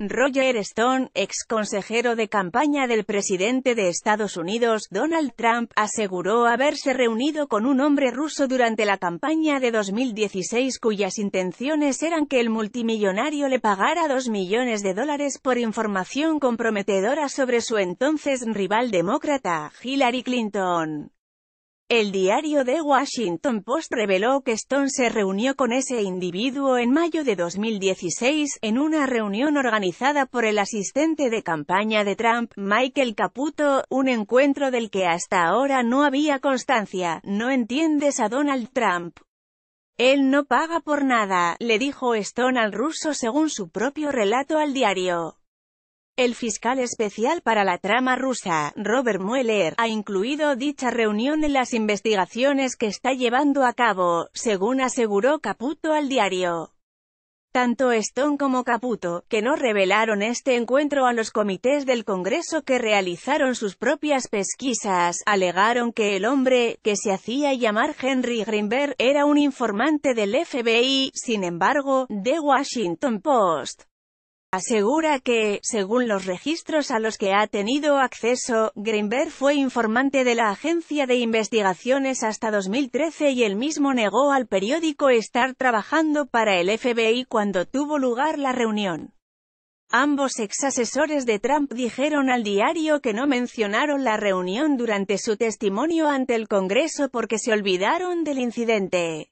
Roger Stone, ex consejero de campaña del presidente de Estados Unidos, Donald Trump, aseguró haberse reunido con un hombre ruso durante la campaña de 2016 cuyas intenciones eran que el multimillonario le pagara dos millones de dólares por información comprometedora sobre su entonces rival demócrata, Hillary Clinton. El diario The Washington Post reveló que Stone se reunió con ese individuo en mayo de 2016, en una reunión organizada por el asistente de campaña de Trump, Michael Caputo, un encuentro del que hasta ahora no había constancia. No entiendes a Donald Trump. Él no paga por nada, le dijo Stone al ruso según su propio relato al diario. El fiscal especial para la trama rusa, Robert Mueller, ha incluido dicha reunión en las investigaciones que está llevando a cabo, según aseguró Caputo al diario. Tanto Stone como Caputo, que no revelaron este encuentro a los comités del Congreso que realizaron sus propias pesquisas, alegaron que el hombre, que se hacía llamar Henry Greenberg, era un informante del FBI, sin embargo, The Washington Post Asegura que, según los registros a los que ha tenido acceso, Greenberg fue informante de la agencia de investigaciones hasta 2013 y él mismo negó al periódico estar trabajando para el FBI cuando tuvo lugar la reunión. Ambos exasesores de Trump dijeron al diario que no mencionaron la reunión durante su testimonio ante el Congreso porque se olvidaron del incidente.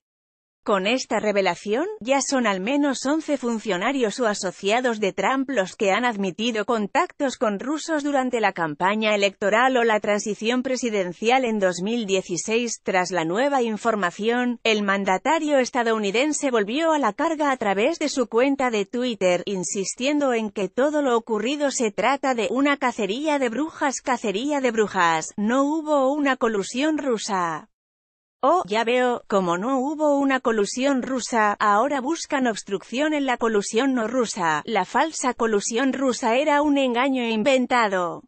Con esta revelación, ya son al menos 11 funcionarios o asociados de Trump los que han admitido contactos con rusos durante la campaña electoral o la transición presidencial en 2016. Tras la nueva información, el mandatario estadounidense volvió a la carga a través de su cuenta de Twitter, insistiendo en que todo lo ocurrido se trata de una cacería de brujas, cacería de brujas, no hubo una colusión rusa. Oh, ya veo, como no hubo una colusión rusa, ahora buscan obstrucción en la colusión no rusa. La falsa colusión rusa era un engaño inventado.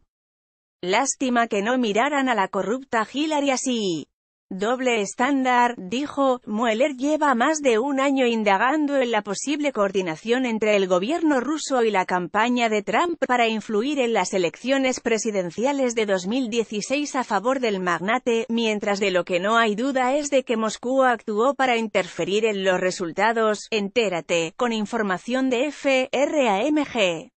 Lástima que no miraran a la corrupta Hillary así. Doble estándar, dijo, Mueller lleva más de un año indagando en la posible coordinación entre el gobierno ruso y la campaña de Trump para influir en las elecciones presidenciales de 2016 a favor del magnate, mientras de lo que no hay duda es de que Moscú actuó para interferir en los resultados, entérate, con información de FRAMG.